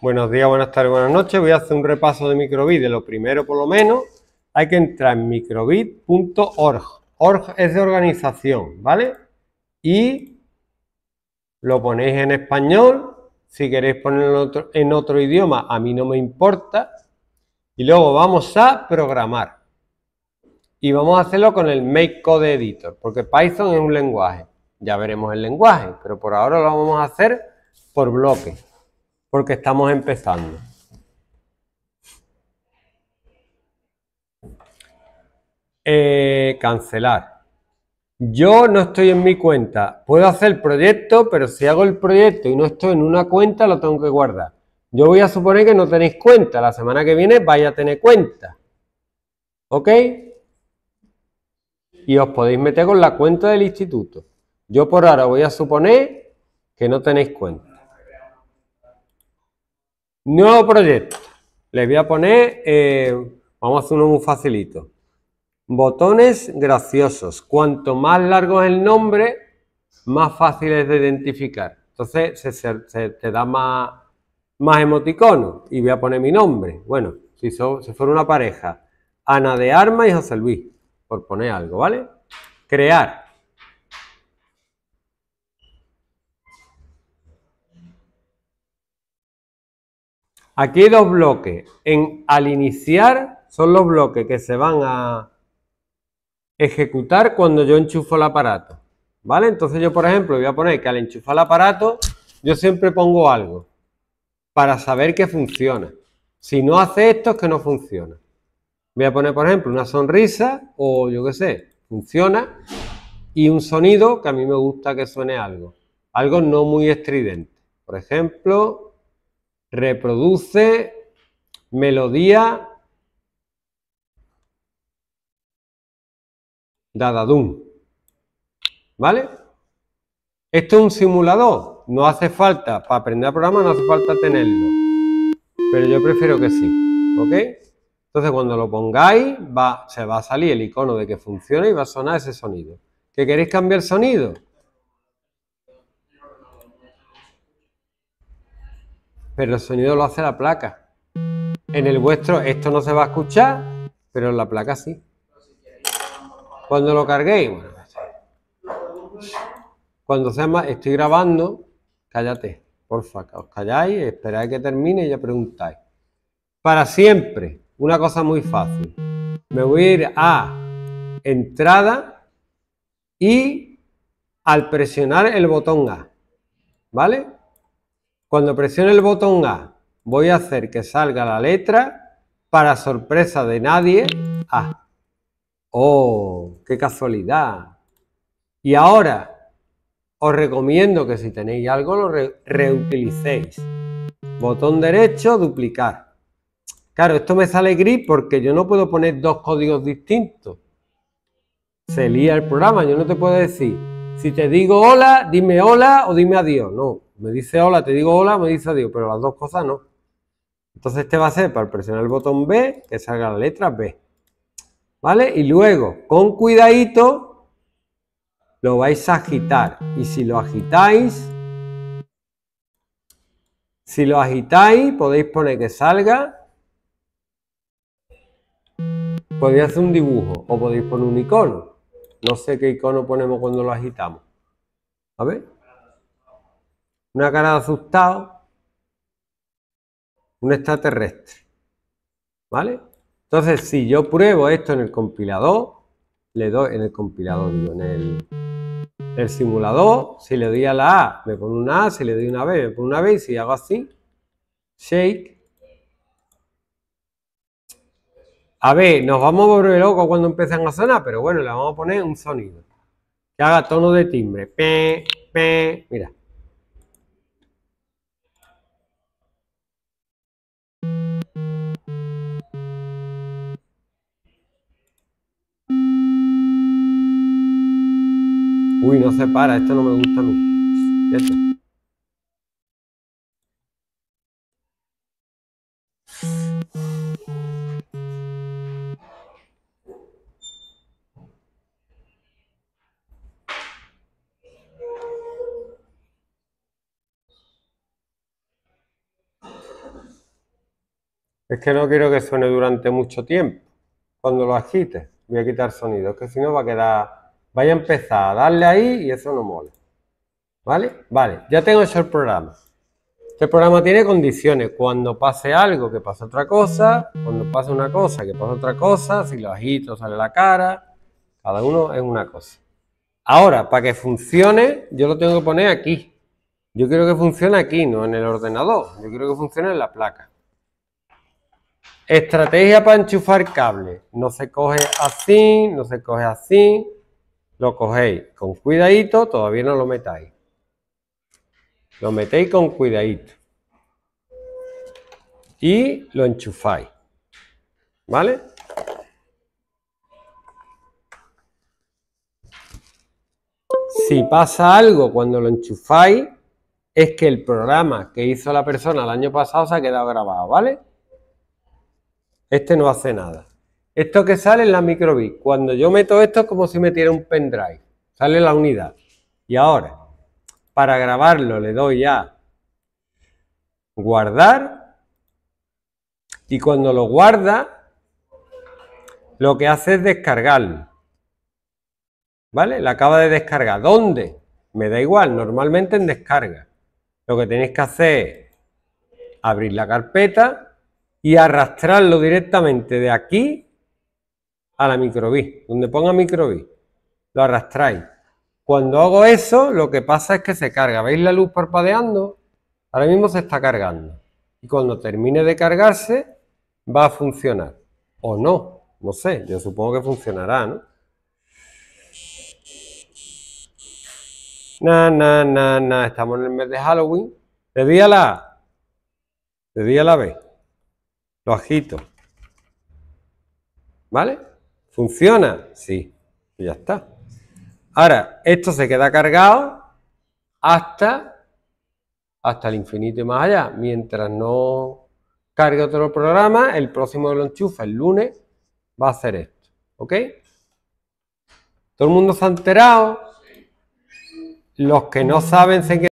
Buenos días, buenas tardes, buenas noches. Voy a hacer un repaso de microbit. De lo primero, por lo menos, hay que entrar en microbit.org. Org es de organización, ¿vale? Y lo ponéis en español. Si queréis ponerlo en otro, idioma, a mí no me importa. Y luego vamos a programar. Y vamos a hacerlo con el Make Code Editor, porque Python es un lenguaje. Ya veremos el lenguaje, pero por ahora lo vamos a hacer por bloques porque estamos empezando. Eh, cancelar. Yo no estoy en mi cuenta. Puedo hacer el proyecto, pero si hago el proyecto y no estoy en una cuenta, lo tengo que guardar. Yo voy a suponer que no tenéis cuenta. La semana que viene vaya a tener cuenta. ¿Ok? Y os podéis meter con la cuenta del instituto. Yo por ahora voy a suponer que no tenéis cuenta. Nuevo proyecto. Les voy a poner, eh, vamos a hacer uno muy facilito. Botones graciosos. Cuanto más largo es el nombre, más fácil es de identificar. Entonces se, te da más, más emoticono y voy a poner mi nombre. Bueno, si, so, fuera una pareja, Ana de Arma y José Luis, por poner algo, ¿vale? Crear. Aquí hay dos bloques. En, al iniciar son los bloques que se van a ejecutar cuando yo enchufo el aparato. ¿Vale? Entonces yo, por ejemplo, voy a poner que al enchufar el aparato yo siempre pongo algo para saber que funciona. Si no hace esto es que no funciona. Voy a poner, por ejemplo, una sonrisa o yo qué sé, funciona. Y un sonido que a mí me gusta que suene algo. Algo no muy estridente. Por ejemplo, reproduce melodía Dadadum. ¿Vale? Esto es un simulador. No hace falta, para aprender a programar no hace falta tenerlo. Pero yo prefiero que sí. ¿Ok? Entonces cuando lo pongáis va, se va a salir el icono de que funciona y va a sonar ese sonido. ¿Que queréis cambiar sonido? pero el sonido lo hace la placa. En el vuestro esto no se va a escuchar, pero en la placa sí. Cuando lo carguéis, bueno, cuando sea más, estoy grabando, cállate, porfa, os calláis, esperáis que termine y ya preguntáis. Para siempre, una cosa muy fácil. Me voy a ir a entrada y al presionar el botón A, ¿vale? Cuando presione el botón A, voy a hacer que salga la letra para sorpresa de nadie A. Ah, ¡Oh, qué casualidad! Y ahora, os recomiendo que si tenéis algo lo reutilicéis. Botón derecho, duplicar. Claro, esto me sale gris porque yo no puedo poner dos códigos distintos. Se lía el programa, yo no te puedo decir, si te digo hola, dime hola o dime adiós, no. Me dice hola, te digo hola, me dice adiós, pero las dos cosas no. Entonces este va a ser para presionar el botón B, que salga la letra B. ¿Vale? Y luego, con cuidadito, lo vais a agitar. Y si lo agitáis, si lo agitáis, podéis poner que salga. Podéis hacer un dibujo o podéis poner un icono. No sé qué icono ponemos cuando lo agitamos. A ver una cara de asustado, un extraterrestre. ¿Vale? Entonces, si yo pruebo esto en el compilador, le doy en el compilador, en el, simulador, si le doy a la A, me pone una A, si le doy una B, me pone una B, y si hago así, shake, a ver, nos vamos a volver locos cuando empiezan a sonar, pero bueno, le vamos a poner un sonido, que haga tono de timbre, p p, mira, Uy, no se para, esto no me gusta a mí. Este. Es que no quiero que suene durante mucho tiempo. Cuando lo agite, voy a quitar sonido. Es que si no va a quedar... Vaya a empezar a darle ahí y eso no mola. ¿Vale? Vale, ya tengo hecho el programa. Este programa tiene condiciones. Cuando pase algo, que pase otra cosa. Cuando pase una cosa, que pase otra cosa. Si lo agito, sale la cara. Cada uno es una cosa. Ahora, para que funcione, yo lo tengo que poner aquí. Yo quiero que funcione aquí, no en el ordenador. Yo quiero que funcione en la placa. Estrategia para enchufar cable. No se coge así, no se coge así. Lo cogéis con cuidadito, todavía no lo metáis. Lo metéis con cuidadito. Y lo enchufáis. ¿Vale? Si pasa algo cuando lo enchufáis, es que el programa que hizo la persona el año pasado se ha quedado grabado, ¿vale? Este no hace nada. Esto que sale es la microbit. Cuando yo meto esto es como si metiera un pendrive. Sale la unidad. Y ahora, para grabarlo le doy a guardar. Y cuando lo guarda, lo que hace es descargarlo. ¿Vale? La acaba de descargar. ¿Dónde? Me da igual, normalmente en descarga. Lo que tenéis que hacer es abrir la carpeta y arrastrarlo directamente de aquí a la microbi, donde ponga microbi, lo arrastráis. Cuando hago eso, lo que pasa es que se carga. ¿Veis la luz parpadeando? Ahora mismo se está cargando. Y cuando termine de cargarse, va a funcionar. O no, no sé, yo supongo que funcionará, ¿no? Na, na, na, na, estamos en el mes de Halloween. De día la A, de día la B lo agito. ¿Vale? ¿Funciona? Sí. Y ya está. Ahora, esto se queda cargado hasta, hasta el infinito y más allá. Mientras no cargue otro programa, el próximo que lo enchufa el lunes va a hacer esto. ¿Ok? Todo el mundo se ha enterado. Los que no saben se quedan.